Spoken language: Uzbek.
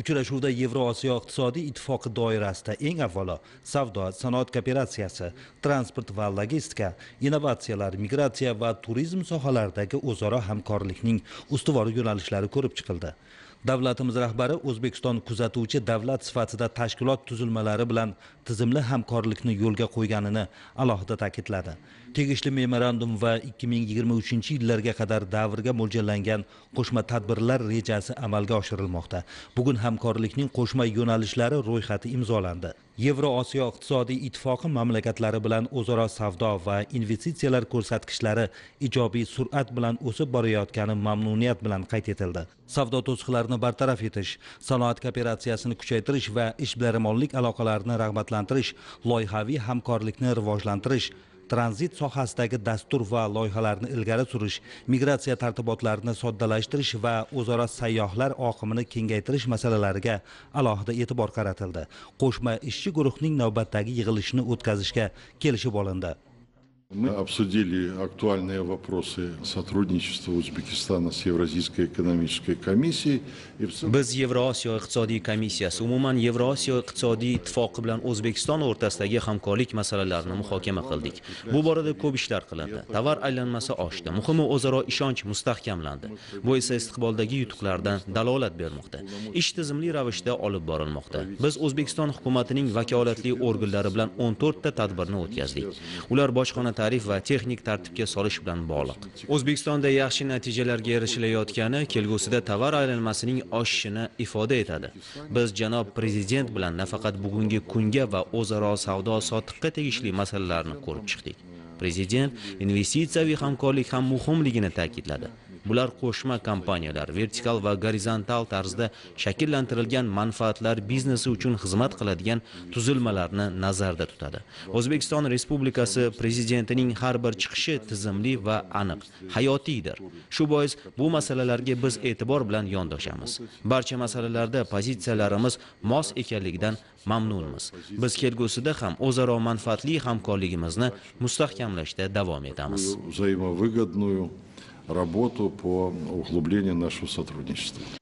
Uchrashuvda Yevroosiyo iqtisodiy ittifoqi doirasida eng avvalo savdo, sanoat kooperatsiyasi, transport va logistika, innovatsiyalar, migratsiya va turizm sohalaridagi o'zaro hamkorlikning ustuvor yo'nalishlari ko'rib chiqildi. davlatimiz rahbari o'zbekiston kuzatuvchi davlat sifatida tashkilot tuzilmalari bilan tizimli hamkorlikni yo'lga qo'yganini alohida ta'kidladi tegishli memorandum va 2023 yillarga qadar davrga mo'ljallangan qo'shma tadbirlar rejasi amalga oshirilmoqda bugun hamkorlikning qo'shma yo'nalishlari ro'yxati imzolandi yevroosiyo iqtisodiy ittifoqi mamlakatlari bilan o'zaro savdo va investitsiyalar ko'rsatkichlari ijobiy sur'at bilan o'sib borayotgani mamnuniyat bilan qayd etildi savdo to'siqlarini bartaraf etish sanoat kooperatsiyasini kuchaytirish va ishbilarmonlik aloqalarini rag'batlantirish loyihaviy hamkorlikni rivojlantirish tranzit sohasidagi dastur va loyihalarni ilgari surish migratsiya tartibotlarini soddalashtirish va o'zaro sayyohlar oqimini kengaytirish masalalariga alohida e'tibor qaratildi qo'shma ishchi guruhning navbatdagi yig'ilishini o'tkazishga kelishib olindi Мы обсудили актуальные вопросы сотрудничества Узбекистана с Евразийской экономической комиссией. Biz Yevrosiyo iqtisodiy komissiyasi umuman Yevrosiyo iqtisodiy ittifoqi bilan O'zbekiston o'rtasidagi hamkorlik masalalarini muhokama qildik. Bu borada ko'p ishlar qilindi. Tovar aylanmasi oshdi. Muhimi o'zaro ishonch mustahkamlandi. Bu esa istiqboldagi yutuqlardan dalolat bermoqda. Ish tizimli ravishda olib borilmoqda. Biz O'zbekiston hukumatining vakolatli organlari bilan 14 ta tadbirni o'tkazdik. Ular bojxona tarif va texnik tartibga solish bilan bog'liq o'zbekistonda yaxshi natijalarga erishilayotgani kelgusida tovar aylanmasining oshishini ifoda etadi biz janob prezident bilan nafaqat bugungi kunga va o'zaro savdo sotiqqa tegishli masalalarni ko'rib chiqdik Prezident investitsiyaviy hamkorlik ham muhimligini ta'kidladi. Bular qo'shma kompaniyalar vertikal va gorizontal tarzda shakllantirilgan manfaatlar biznesi uchun xizmat qiladigan tuzilmalarni nazarda tutadi. O'zbekiston Respublikasi prezidentining har bir chiqishi tizimli va aniq, hayotiydir. Shu bois bu masalalarga biz e'tibor bilan yondoshamiz. Barcha masalalarda pozitsiyalarimiz mos ekanligidan mamnunmiz. Biz kelgusida ham o'zaro manfaatli hamkorligimizni mustahkam ishlashda davom etamiz взаимовыгодную работу по углублению нашего сотрудничества